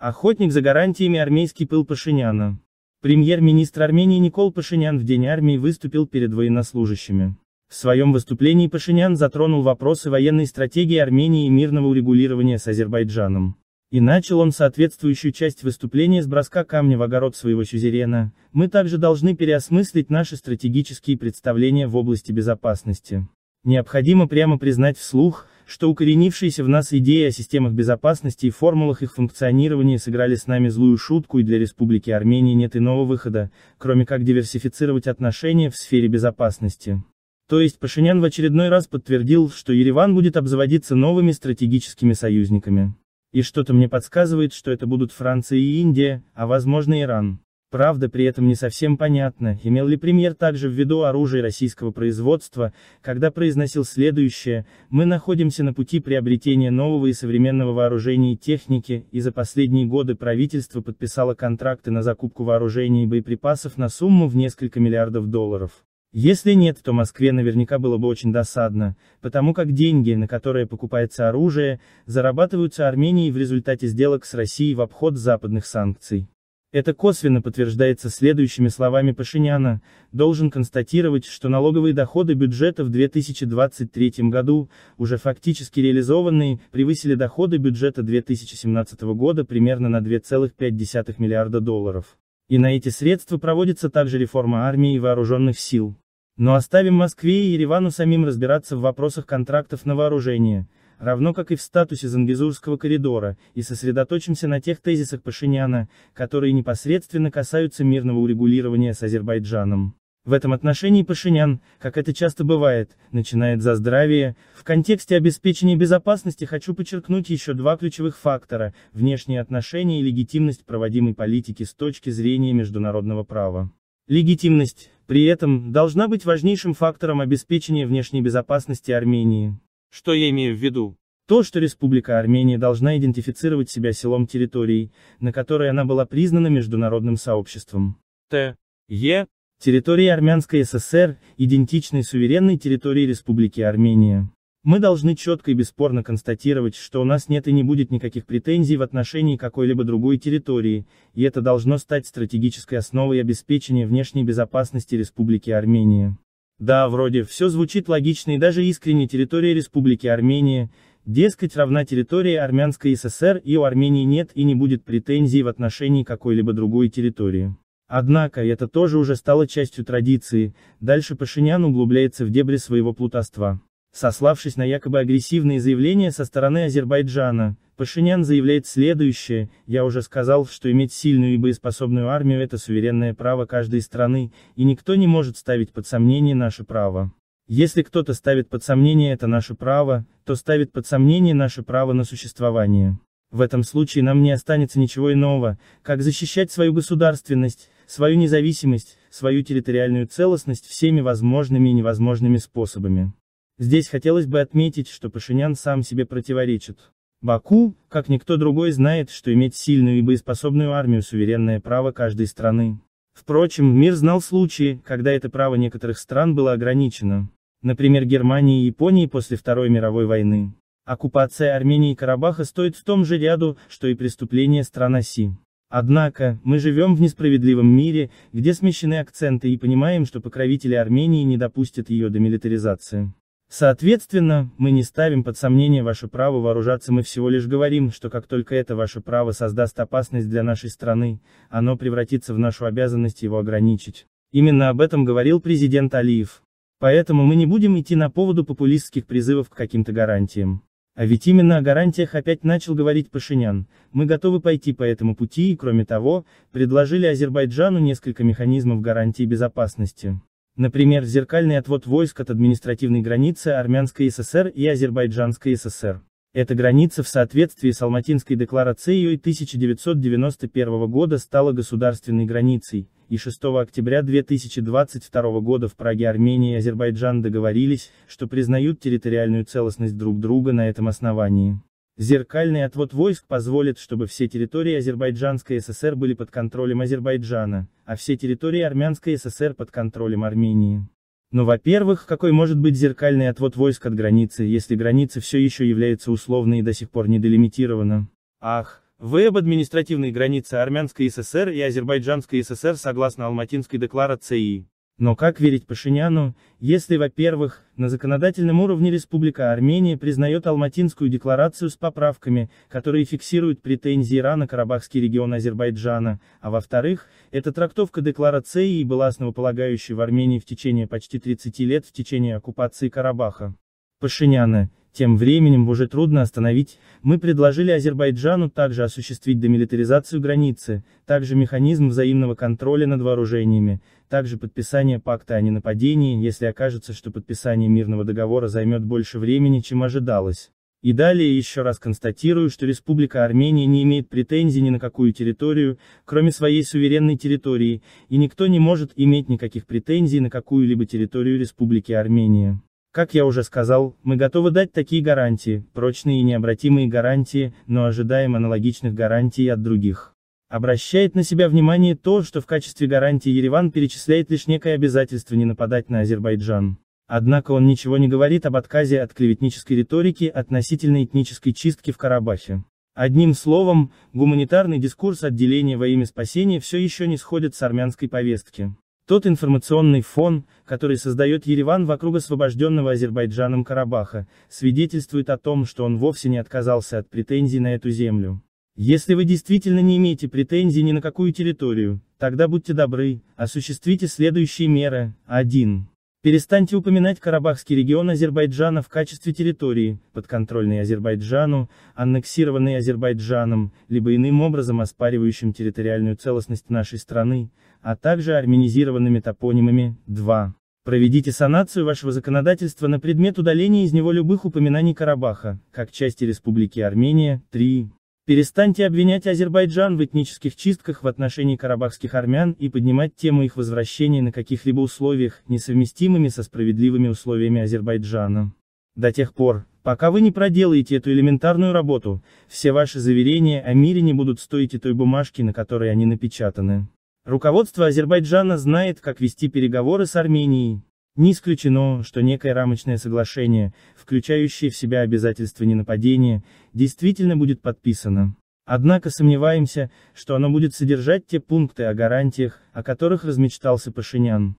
Охотник за гарантиями армейский пыл Пашиняна. Премьер-министр Армении Никол Пашинян в День армии выступил перед военнослужащими. В своем выступлении Пашинян затронул вопросы военной стратегии Армении и мирного урегулирования с Азербайджаном. И начал он соответствующую часть выступления с броска камня в огород своего сюзерена, мы также должны переосмыслить наши стратегические представления в области безопасности. Необходимо прямо признать вслух, что укоренившиеся в нас идеи о системах безопасности и формулах их функционирования сыграли с нами злую шутку и для Республики Армении нет иного выхода, кроме как диверсифицировать отношения в сфере безопасности. То есть Пашинян в очередной раз подтвердил, что Ереван будет обзаводиться новыми стратегическими союзниками. И что-то мне подсказывает, что это будут Франция и Индия, а возможно Иран. Правда при этом не совсем понятно, имел ли премьер также в виду оружие российского производства, когда произносил следующее, мы находимся на пути приобретения нового и современного вооружения и техники, и за последние годы правительство подписало контракты на закупку вооружений и боеприпасов на сумму в несколько миллиардов долларов. Если нет, то Москве наверняка было бы очень досадно, потому как деньги, на которые покупается оружие, зарабатываются Арменией в результате сделок с Россией в обход западных санкций. Это косвенно подтверждается следующими словами Пашиняна, должен констатировать, что налоговые доходы бюджета в 2023 году, уже фактически реализованные, превысили доходы бюджета 2017 года примерно на 2,5 миллиарда долларов. И на эти средства проводится также реформа армии и вооруженных сил. Но оставим Москве и Еревану самим разбираться в вопросах контрактов на вооружение, равно как и в статусе Зангизурского коридора, и сосредоточимся на тех тезисах Пашиняна, которые непосредственно касаются мирного урегулирования с Азербайджаном. В этом отношении Пашинян, как это часто бывает, начинает за здравие. В контексте обеспечения безопасности хочу подчеркнуть еще два ключевых фактора – внешние отношения и легитимность проводимой политики с точки зрения международного права. Легитимность при этом, должна быть важнейшим фактором обеспечения внешней безопасности Армении. Что я имею в виду? То, что Республика Армения должна идентифицировать себя селом территорий, на которой она была признана международным сообществом. Т. Е. Территории Армянской ССР, идентичной суверенной территории Республики Армения. Мы должны четко и бесспорно констатировать, что у нас нет и не будет никаких претензий в отношении какой-либо другой территории, и это должно стать стратегической основой обеспечения внешней безопасности Республики Армения. Да, вроде, все звучит логично и даже искренне территория Республики Армения, дескать равна территории Армянской ССР и у Армении нет и не будет претензий в отношении какой-либо другой территории. Однако, это тоже уже стало частью традиции, дальше Пашинян углубляется в дебри своего плутовства. Сославшись на якобы агрессивные заявления со стороны Азербайджана, Пашинян заявляет следующее, «Я уже сказал, что иметь сильную и боеспособную армию – это суверенное право каждой страны, и никто не может ставить под сомнение наше право. Если кто-то ставит под сомнение это наше право, то ставит под сомнение наше право на существование. В этом случае нам не останется ничего иного, как защищать свою государственность, свою независимость, свою территориальную целостность всеми возможными и невозможными способами. Здесь хотелось бы отметить, что Пашинян сам себе противоречит. Баку, как никто другой, знает, что иметь сильную и боеспособную армию – суверенное право каждой страны. Впрочем, мир знал случаи, когда это право некоторых стран было ограничено. Например, Германии и Японии после Второй мировой войны. Оккупация Армении и Карабаха стоит в том же ряду, что и преступление стран оси. Однако, мы живем в несправедливом мире, где смещены акценты и понимаем, что покровители Армении не допустят ее демилитаризации. Соответственно, мы не ставим под сомнение ваше право вооружаться, мы всего лишь говорим, что как только это ваше право создаст опасность для нашей страны, оно превратится в нашу обязанность его ограничить. Именно об этом говорил президент Алиев. Поэтому мы не будем идти на поводу популистских призывов к каким-то гарантиям. А ведь именно о гарантиях опять начал говорить Пашинян, мы готовы пойти по этому пути и кроме того, предложили Азербайджану несколько механизмов гарантии безопасности. Например, зеркальный отвод войск от административной границы Армянской ССР и Азербайджанской ССР. Эта граница в соответствии с Алматинской декларацией 1991 года стала государственной границей, и 6 октября 2022 года в Праге Армения и Азербайджан договорились, что признают территориальную целостность друг друга на этом основании. Зеркальный отвод войск позволит, чтобы все территории Азербайджанской ССР были под контролем Азербайджана, а все территории Армянской ССР под контролем Армении. Но ну, во-первых, какой может быть зеркальный отвод войск от границы, если граница все еще является условной и до сих пор не делимитирована? Ах, вы об административной границе Армянской ССР и Азербайджанской ССР согласно Алматинской декларации. Но как верить Пашиняну, если, во-первых, на законодательном уровне Республика Армения признает Алматинскую декларацию с поправками, которые фиксируют претензии Ирана Карабахский регион Азербайджана, а во-вторых, эта трактовка декларации и была основополагающей в Армении в течение почти 30 лет в течение оккупации Карабаха. Пашиняна, тем временем уже трудно остановить, мы предложили Азербайджану также осуществить демилитаризацию границы, также механизм взаимного контроля над вооружениями, также подписание пакта о ненападении, если окажется, что подписание мирного договора займет больше времени, чем ожидалось. И далее еще раз констатирую, что Республика Армения не имеет претензий ни на какую территорию, кроме своей суверенной территории, и никто не может иметь никаких претензий на какую-либо территорию Республики Армения. Как я уже сказал, мы готовы дать такие гарантии, прочные и необратимые гарантии, но ожидаем аналогичных гарантий от других. Обращает на себя внимание то, что в качестве гарантии Ереван перечисляет лишь некое обязательство не нападать на Азербайджан. Однако он ничего не говорит об отказе от клеветнической риторики относительно этнической чистки в Карабахе. Одним словом, гуманитарный дискурс отделения во имя спасения все еще не сходит с армянской повестки. Тот информационный фон, который создает Ереван вокруг освобожденного Азербайджаном Карабаха, свидетельствует о том, что он вовсе не отказался от претензий на эту землю. Если вы действительно не имеете претензий ни на какую территорию, тогда будьте добры, осуществите следующие меры. 1. Перестаньте упоминать Карабахский регион Азербайджана в качестве территории, подконтрольной Азербайджану, аннексированной Азербайджаном, либо иным образом оспаривающим территориальную целостность нашей страны, а также армянизированными топонимами. 2. Проведите санацию вашего законодательства на предмет удаления из него любых упоминаний Карабаха, как части Республики Армения. 3. Перестаньте обвинять Азербайджан в этнических чистках в отношении карабахских армян и поднимать тему их возвращения на каких-либо условиях, несовместимыми со справедливыми условиями Азербайджана. До тех пор, пока вы не проделаете эту элементарную работу, все ваши заверения о мире не будут стоить и той бумажки, на которой они напечатаны. Руководство Азербайджана знает, как вести переговоры с Арменией. Не исключено, что некое рамочное соглашение, включающее в себя обязательство ненападения, действительно будет подписано. Однако сомневаемся, что оно будет содержать те пункты о гарантиях, о которых размечтался Пашинян.